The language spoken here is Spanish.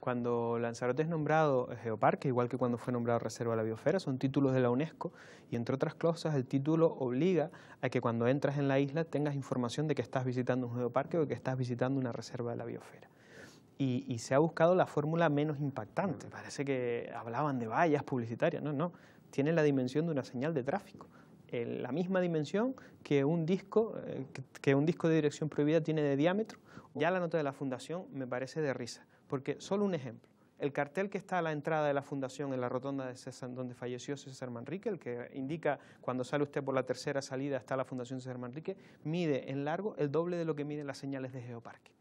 Cuando Lanzarote es nombrado eh, Geoparque, igual que cuando fue nombrado Reserva de la Biosfera, son títulos de la UNESCO y entre otras cosas el título obliga a que cuando entras en la isla tengas información de que estás visitando un geoparque o que estás visitando una reserva de la biosfera. Y, y se ha buscado la fórmula menos impactante. Parece que hablaban de vallas publicitarias. No, no. Tiene la dimensión de una señal de tráfico. Eh, la misma dimensión que un disco, eh, que un disco de dirección prohibida tiene de diámetro. Ya la nota de la fundación me parece de risa, porque solo un ejemplo. El cartel que está a la entrada de la fundación en la rotonda de César, donde falleció César Manrique, el que indica cuando sale usted por la tercera salida está la fundación César Manrique, mide en largo el doble de lo que miden las señales de Geoparque.